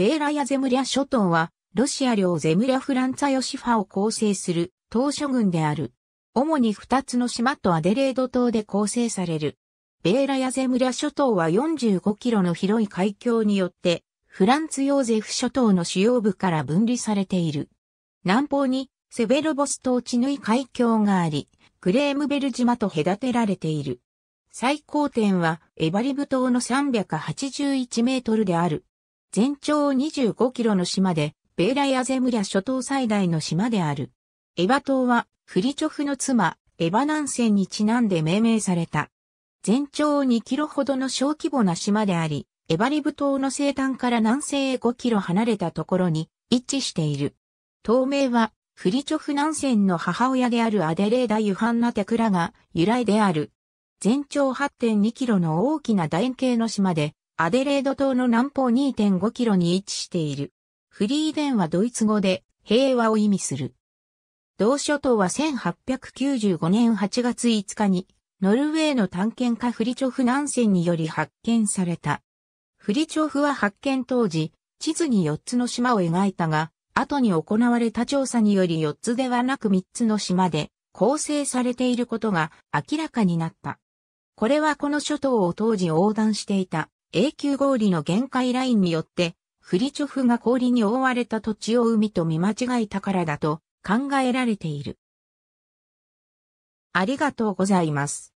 ベーラやゼムリャ諸島は、ロシア領ゼムリャフランツァヨシファを構成する島諸群である。主に2つの島とアデレード島で構成される。ベーラやゼムリャ諸島は45キロの広い海峡によって、フランツヨーゼフ諸島の主要部から分離されている。南方にセベロボス島地縫い海峡があり、クレームベル島と隔てられている。最高点はエバリブ島の381メートルである。全長25キロの島で、ベーラヤゼムリャ諸島最大の島である。エバ島は、フリチョフの妻、エバ南線にちなんで命名された。全長2キロほどの小規模な島であり、エバリブ島の西端から南西へ5キロ離れたところに位置している。島名は、フリチョフ南線の母親であるアデレーダ・ユハンナ・テクラが由来である。全長8.2キロの大きな楕円形の島で、アデレード島の南方2.5キロに位置している。フリーデンはドイツ語で平和を意味する。同諸島は1895年8月5日に、ノルウェーの探検家フリチョフ・南線により発見された。フリチョフは発見当時、地図に4つの島を描いたが、後に行われた調査により4つではなく3つの島で構成されていることが明らかになった。これはこの諸島を当時横断していた永久氷の限界ラインによって、フリチョフが氷に覆われた土地を海と見間違えたからだと考えられている。ありがとうございます。